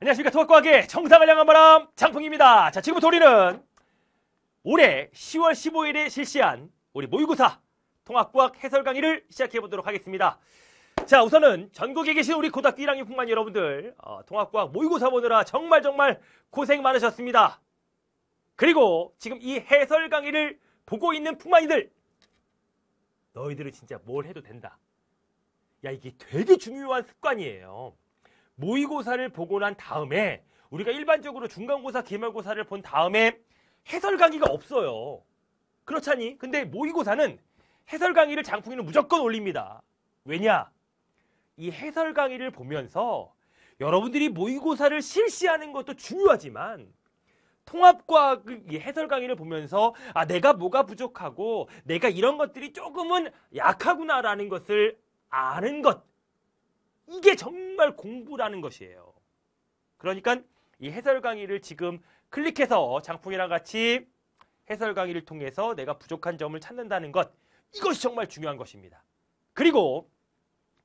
안녕하십니까 토박과학의 정상을 향한 바람 장풍입니다. 자 지금부터 우리는 올해 10월 15일에 실시한 우리 모의고사 통합과학 해설 강의를 시작해 보도록 하겠습니다. 자 우선은 전국에 계신 우리 고등학교 1학년 뿐만 여러분들 어, 통합과학 모의고사 보느라 정말 정말 고생 많으셨습니다. 그리고 지금 이 해설 강의를 보고 있는 풍만이들 너희들은 진짜 뭘 해도 된다. 야 이게 되게 중요한 습관이에요. 모의고사를 보고 난 다음에 우리가 일반적으로 중간고사, 기말고사를 본 다음에 해설 강의가 없어요. 그렇잖니? 근데 모의고사는 해설 강의를 장풍이는 무조건 올립니다. 왜냐? 이 해설 강의를 보면서 여러분들이 모의고사를 실시하는 것도 중요하지만 통합과학 그 해설 강의를 보면서 아 내가 뭐가 부족하고 내가 이런 것들이 조금은 약하구나라는 것을 아는 것 이게 정말 공부라는 것이에요. 그러니까 이 해설 강의를 지금 클릭해서 장풍이랑 같이 해설 강의를 통해서 내가 부족한 점을 찾는다는 것 이것이 정말 중요한 것입니다. 그리고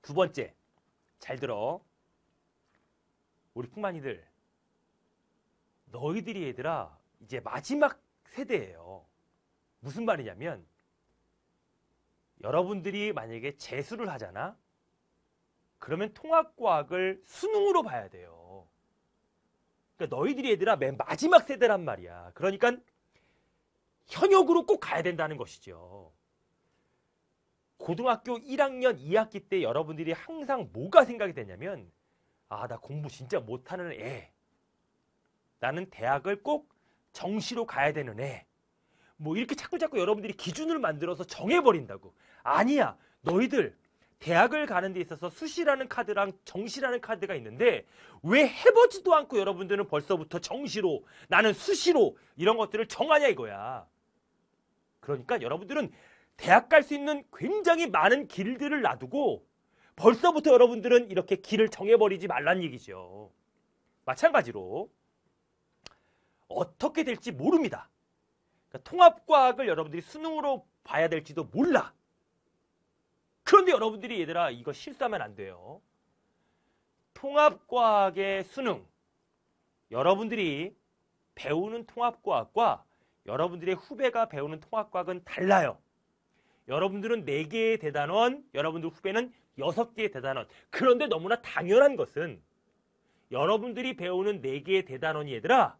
두 번째 잘 들어 우리 풍만이들 너희들이 얘들아 이제 마지막 세대예요. 무슨 말이냐면 여러분들이 만약에 재수를 하잖아 그러면 통합과학을 수능으로 봐야 돼요. 그러니까 너희들이 얘들아 맨 마지막 세대란 말이야. 그러니까 현역으로 꼭 가야 된다는 것이죠. 고등학교 1학년 2학기 때 여러분들이 항상 뭐가 생각이 되냐면 아, 나 공부 진짜 못하는 애. 나는 대학을 꼭 정시로 가야 되는 애. 뭐 이렇게 자꾸 자꾸 여러분들이 기준을 만들어서 정해버린다고. 아니야. 너희들 대학을 가는 데 있어서 수시라는 카드랑 정시라는 카드가 있는데 왜 해보지도 않고 여러분들은 벌써부터 정시로 나는 수시로 이런 것들을 정하냐 이거야. 그러니까 여러분들은 대학 갈 수 있는 굉장히 많은 길들을 놔두고 벌써부터 여러분들은 이렇게 길을 정해버리지 말란 얘기죠. 마찬가지로 어떻게 될지 모릅니다. 그러니까 통합과학을 여러분들이 수능으로 봐야 될지도 몰라. 그런데 여러분들이 얘들아 이거 실수하면 안 돼요. 통합과학의 수능 여러분들이 배우는 통합과학과 여러분들의 후배가 배우는 통합과학은 달라요. 여러분들은 4개의 대단원, 여러분들 후배는 6개의 대단원. 그런데 너무나 당연한 것은 여러분들이 배우는 4개의 대단원이 얘들아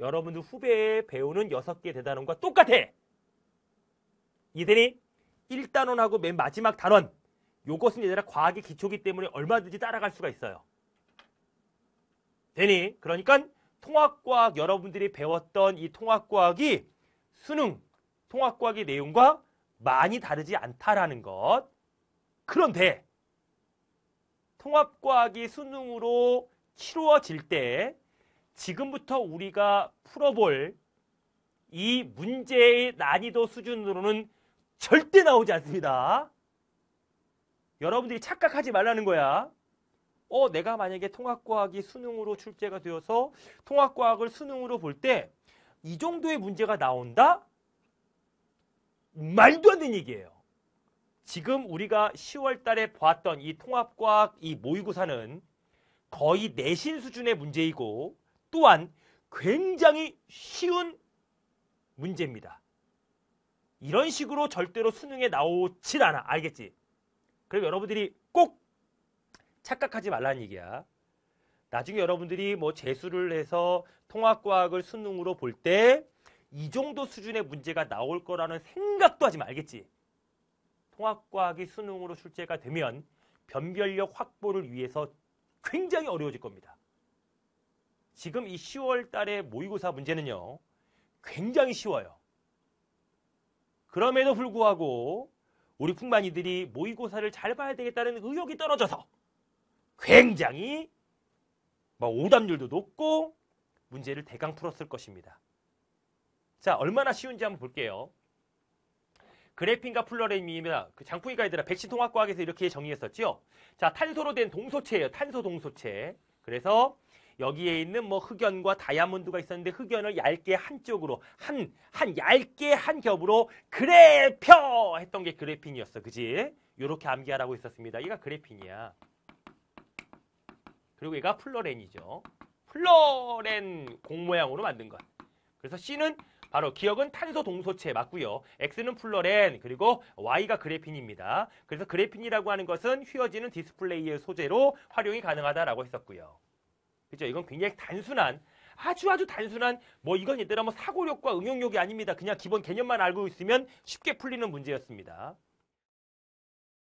여러분들 후배의 배우는 6개의 대단원과 똑같아. 이들이 1단원하고 맨 마지막 단원 요것은 얘들아 과학의 기초기 때문에 얼마든지 따라갈 수가 있어요. 되니 그러니까 통합과학 여러분들이 배웠던 이 통합과학이 수능 통합과학의 내용과 많이 다르지 않다라는 것. 그런데 통합과학이 수능으로 치루어질 때 지금부터 우리가 풀어볼 이 문제의 난이도 수준으로는 절대 나오지 않습니다. 여러분들이 착각하지 말라는 거야. 어, 내가 만약에 통합과학이 수능으로 출제가 되어서 통합과학을 수능으로 볼 때 이 정도의 문제가 나온다? 말도 안 되는 얘기예요. 지금 우리가 10월 달에 보았던 이 통합과학 이 모의고사는 거의 내신 수준의 문제이고 또한 굉장히 쉬운 문제입니다. 이런 식으로 절대로 수능에 나오질 않아. 알겠지? 그럼 여러분들이 꼭 착각하지 말라는 얘기야. 나중에 여러분들이 뭐 재수를 해서 통합과학을 수능으로 볼 때 이 정도 수준의 문제가 나올 거라는 생각도 하지 말겠지 통합과학이 수능으로 출제가 되면 변별력 확보를 위해서 굉장히 어려워질 겁니다. 지금 이 10월 달에 모의고사 문제는요. 굉장히 쉬워요. 그럼에도 불구하고 우리 풍만이들이 모의고사를 잘 봐야 되겠다는 의욕이 떨어져서 굉장히 막 뭐 오답률도 높고 문제를 대강 풀었을 것입니다. 자, 얼마나 쉬운지 한번 볼게요. 그래핀과 플러레임입니다. 그 장풍이 가이드라 백신 통합과학에서 이렇게 정의했었죠. 자, 탄소로 된 동소체예요. 탄소 동소체. 그래서 여기에 있는 뭐 흑연과 다이아몬드가 있었는데 흑연을 얇게 한쪽으로 한 한 얇게 한 겹으로 그래펴 했던 게 그래핀이었어. 그지? 요렇게 암기하라고 있었습니다. 얘가 그래핀이야. 그리고 얘가 플로렌이죠플로렌공 모양으로 만든 것. 그래서 C는 바로 기억은 탄소 동소체 맞고요. X는 플로렌 그리고 Y가 그래핀입니다. 그래서 그래핀이라고 하는 것은 휘어지는 디스플레이의 소재로 활용이 가능하다라고 했었고요. 그죠? 이건 굉장히 단순한 아주 아주 단순한 뭐 이건 얘들아 뭐 사고력과 응용력이 아닙니다. 그냥 기본 개념만 알고 있으면 쉽게 풀리는 문제였습니다.